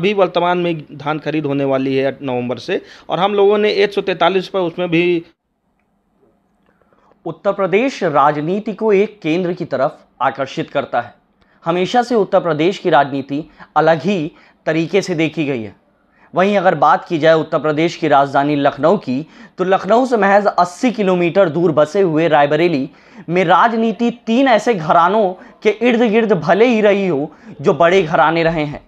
अभी वर्तमान में धान खरीद होने वाली है नवंबर से और हम लोगों ने एक सौ उसमें भी उत्तर प्रदेश राजनीति को एक केंद्र की तरफ आकर्षित करता है हमेशा से उत्तर प्रदेश की राजनीति अलग ही तरीके से देखी गई है वहीं अगर बात की जाए उत्तर प्रदेश की राजधानी लखनऊ की तो लखनऊ से महज 80 किलोमीटर दूर बसे हुए रायबरेली में राजनीति तीन ऐसे घरानों के इर्द गिर्द भले ही रही हो जो बड़े घराने रहे हैं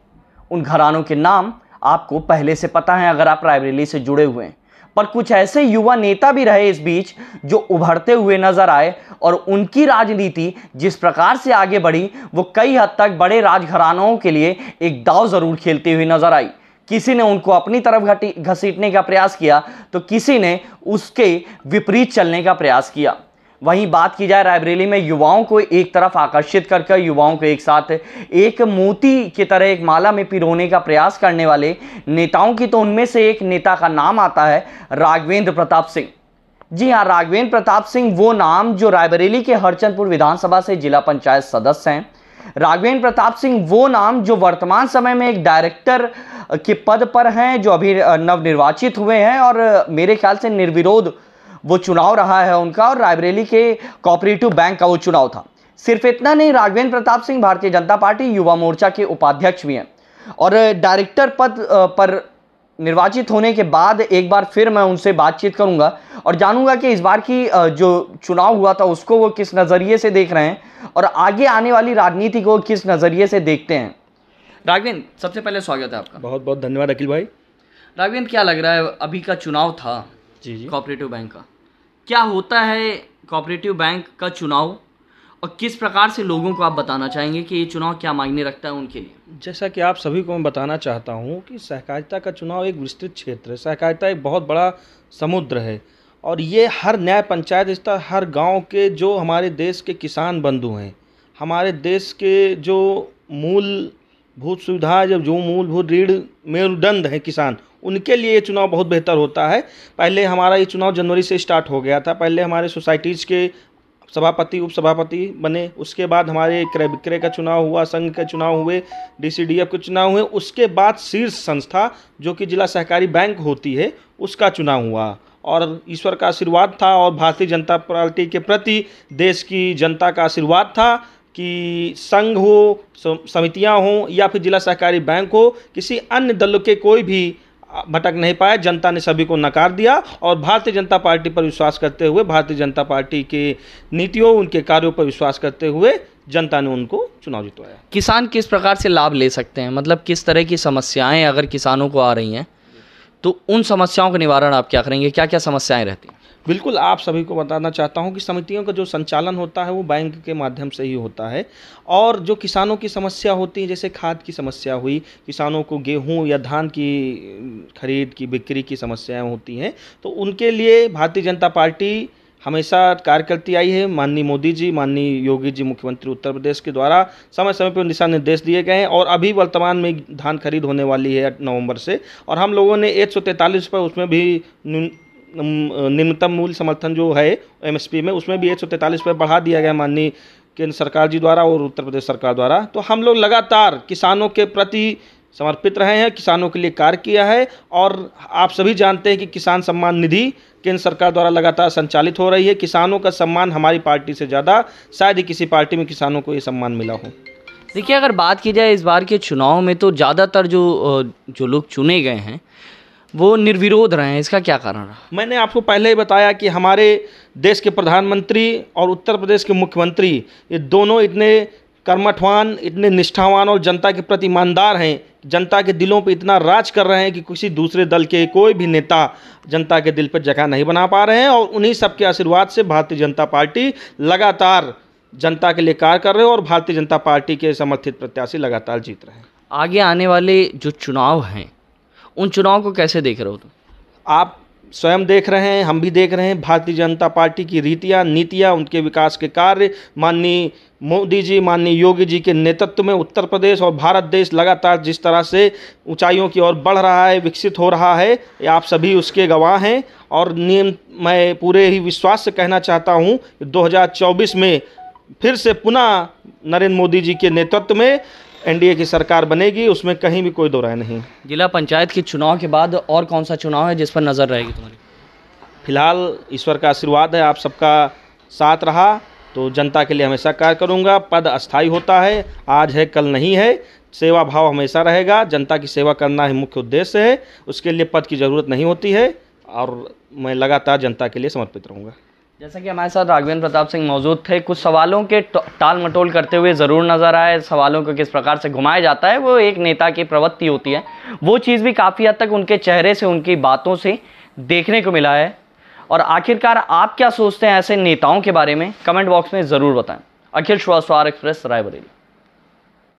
उन घरानों के नाम आपको पहले से पता है अगर आप रायबरेली से जुड़े हुए हैं पर कुछ ऐसे युवा नेता भी रहे इस बीच जो उभरते हुए नजर आए और उनकी राजनीति जिस प्रकार से आगे बढ़ी वो कई हद तक बड़े राजघरानों के लिए एक दाव जरूर खेलती हुई नजर आई किसी ने उनको अपनी तरफ घसीटने का प्रयास किया तो किसी ने उसके विपरीत चलने का प्रयास किया वहीं बात की जाए रायबरेली में युवाओं को एक तरफ आकर्षित करके युवाओं को एक साथ एक मोती की तरह एक माला में पिरोने का प्रयास करने वाले नेताओं की तो उनमें से एक नेता का नाम आता है राघवेंद्र प्रताप सिंह जी हाँ राघवेंद्र प्रताप सिंह वो नाम जो रायबरेली के हरचंदपुर विधानसभा से जिला पंचायत सदस्य हैं राघवेंद्र प्रताप सिंह वो नाम जो वर्तमान समय में एक डायरेक्टर के पद पर हैं जो अभी नवनिर्वाचित हुए हैं और मेरे ख्याल से निर्विरोध वो चुनाव रहा है उनका और रायबरेली के कॉपरेटिव बैंक का वो चुनाव था सिर्फ इतना नहीं राघवेंद्र प्रताप सिंह भारतीय जनता पार्टी युवा मोर्चा के उपाध्यक्ष भी हैं और डायरेक्टर पद पर निर्वाचित होने के बाद एक बार फिर मैं उनसे बातचीत करूंगा और जानूंगा कि इस बार की जो चुनाव हुआ था उसको वो किस नज़रिए से देख रहे हैं और आगे आने वाली राजनीति को किस नज़रिए से देखते हैं राघवेंद्र सबसे पहले स्वागत है आपका बहुत बहुत धन्यवाद अखिल भाई राघवेंद्र क्या लग रहा है अभी का चुनाव था कोऑपरेटिव बैंक का क्या होता है कोऑपरेटिव बैंक का चुनाव और किस प्रकार से लोगों को आप बताना चाहेंगे कि ये चुनाव क्या मायने रखता है उनके लिए जैसा कि आप सभी को मैं बताना चाहता हूँ कि सहकारिता का चुनाव एक विस्तृत क्षेत्र है सहकारिता एक बहुत बड़ा समुद्र है और ये हर न्याय पंचायत स्तर हर गांव के जो हमारे देश के किसान बंधु हैं हमारे देश के जो मूलभूत सुविधा जब जो मूलभूत ऋण मेरुदंड है किसान उनके लिए ये चुनाव बहुत बेहतर होता है पहले हमारा ये चुनाव जनवरी से स्टार्ट हो गया था पहले हमारे सोसाइटीज़ के सभापति उपसभापति बने उसके बाद हमारे क्रय विक्रय का चुनाव हुआ संघ का चुनाव हुए डीसीडीएफ के चुनाव हुए उसके बाद शीर्ष संस्था जो कि जिला सहकारी बैंक होती है उसका चुनाव हुआ और ईश्वर का आशीर्वाद था और भारतीय जनता पार्टी के प्रति देश की जनता का आशीर्वाद था कि संघ हो समितियां हों या फिर जिला सहकारी बैंक हो किसी अन्य दल के कोई भी भटक नहीं पाए जनता ने सभी को नकार दिया और भारतीय जनता पार्टी पर विश्वास करते हुए भारतीय जनता पार्टी के नीतियों उनके कार्यों पर विश्वास करते हुए जनता ने उनको चुनाव जितवाया किसान किस प्रकार से लाभ ले सकते हैं मतलब किस तरह की समस्याएं अगर किसानों को आ रही हैं तो उन समस्याओं का निवारण आप क्या करेंगे क्या क्या समस्याएं रहती हैं बिल्कुल आप सभी को बताना चाहता हूं कि समितियों का जो संचालन होता है वो बैंक के माध्यम से ही होता है और जो किसानों की समस्या होती है जैसे खाद की समस्या हुई किसानों को गेहूं या धान की खरीद की बिक्री की समस्याएं होती हैं तो उनके लिए भारतीय जनता पार्टी हमेशा कार्य करती आई है माननीय मोदी जी माननीय योगी जी मुख्यमंत्री उत्तर प्रदेश के द्वारा समय समय पर दिशा निर्देश दिए गए हैं और अभी वर्तमान में धान खरीद होने वाली है नवंबर से और हम लोगों ने एक सौ रुपये उसमें भी न्यूनतम मूल्य समर्थन जो है एमएसपी में उसमें भी एक सौ रुपये बढ़ा दिया गया माननीय केंद्र सरकार जी द्वारा और उत्तर प्रदेश सरकार द्वारा तो हम लोग लगातार किसानों के प्रति समर्पित रहे हैं किसानों के लिए कार्य किया है और आप सभी जानते हैं कि किसान सम्मान निधि केंद्र सरकार द्वारा लगातार संचालित हो रही है किसानों का सम्मान हमारी पार्टी से ज़्यादा शायद ही किसी पार्टी में किसानों को ये सम्मान मिला हो देखिए अगर बात की जाए इस बार के चुनाव में तो ज़्यादातर जो जो लोग चुने गए हैं वो निर्विरोध रहे हैं इसका क्या कारण रहा मैंने आपको पहले ही बताया कि हमारे देश के प्रधानमंत्री और उत्तर प्रदेश के मुख्यमंत्री ये दोनों इतने कर्मठवान इतने निष्ठावान और जनता के प्रति ईमानदार हैं जनता के दिलों पर इतना राज कर रहे हैं कि किसी दूसरे दल के कोई भी नेता जनता के दिल पर जगह नहीं बना पा रहे हैं और उन्हीं सब के आशीर्वाद से भारतीय जनता पार्टी लगातार जनता के लिए कार्य कर रहे हैं और भारतीय जनता पार्टी के समर्थित प्रत्याशी लगातार जीत रहे हैं आगे आने वाले जो चुनाव हैं उन चुनाव को कैसे देख रहे हो तुम आप स्वयं देख रहे हैं हम भी देख रहे हैं भारतीय जनता पार्टी की रीतियाँ नीतियाँ उनके विकास के कार्य माननीय मोदी जी माननीय योगी जी के नेतृत्व में उत्तर प्रदेश और भारत देश लगातार जिस तरह से ऊंचाइयों की ओर बढ़ रहा है विकसित हो रहा है आप सभी उसके गवाह हैं और नियम मैं पूरे ही विश्वास से कहना चाहता हूँ दो में फिर से पुनः नरेंद्र मोदी जी के नेतृत्व में एनडीए की सरकार बनेगी उसमें कहीं भी कोई दो राय नहीं जिला पंचायत के चुनाव के बाद और कौन सा चुनाव है जिस पर नज़र रहेगी तुम्हारी फिलहाल ईश्वर का आशीर्वाद है आप सबका साथ रहा तो जनता के लिए हमेशा कार्य करूंगा पद अस्थाई होता है आज है कल नहीं है सेवा भाव हमेशा रहेगा जनता की सेवा करना ही मुख्य उद्देश्य है उसके लिए पद की ज़रूरत नहीं होती है और मैं लगातार जनता के लिए समर्पित रहूँगा जैसा कि हमारे साथ राघवेंद्र प्रताप सिंह मौजूद थे कुछ सवालों के टाल मटोल करते हुए ज़रूर नज़र आए सवालों को किस प्रकार से घुमाया जाता है वो एक नेता की प्रवृत्ति होती है वो चीज़ भी काफ़ी हद तक उनके चेहरे से उनकी बातों से देखने को मिला है और आखिरकार आप क्या सोचते हैं ऐसे नेताओं के बारे में कमेंट बॉक्स में ज़रूर बताएं अखिल श्वासवार एक्सप्रेस रायबरेली